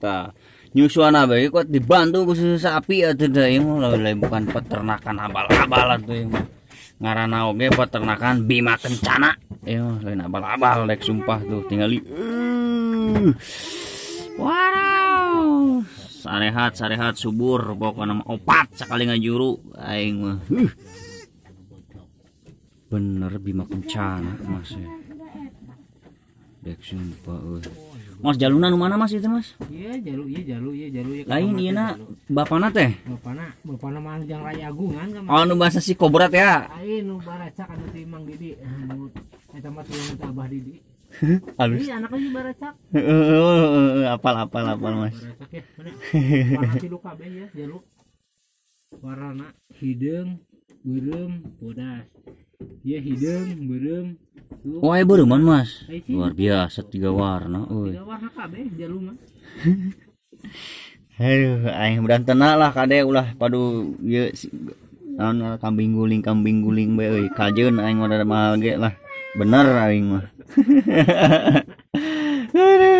kita nyusuan apa kok dibantu khusus sapi atau dah imu lah bukan peternakan abal abal tuh yang ngarana oke peternakan Bima Kencana ya lain abal-abal lek sumpah tuh tinggal di uh. wow sarehat sarehat subur pokoknya nama opat sekali ngajuru aing mah uh. bener Bima Kencana masih ya dek sumpah uh. Mas nu mana Mas itu Mas? Iya jalu iya jalu iya jalu iya. Lain iya na bapana teh. Bapana bapana jang raya agungan kan. Oh nu bahasa si kobra teh ya? Ai nu baraca kan ti Mang Didi. Anu, eta mah tuluy teh Abah Didi. Halus. Iya, anaknya si baracak. Heeh apal apal apal Mas. Baracak ya. Mana tilu kabeh ya jalu. Warna hidung, berem, bodas. Ya hidung, berem, Wah, oh, baru man mas. Luar biasa tiga warna. Oi. Tiga warna kabeh jaluma. Aduh, aing berantan lah kade ulah padu ye naon kambing guling kambing guling bae euy. Kajeun aing mah mahal ge lah. Bener aing mah. Aduh.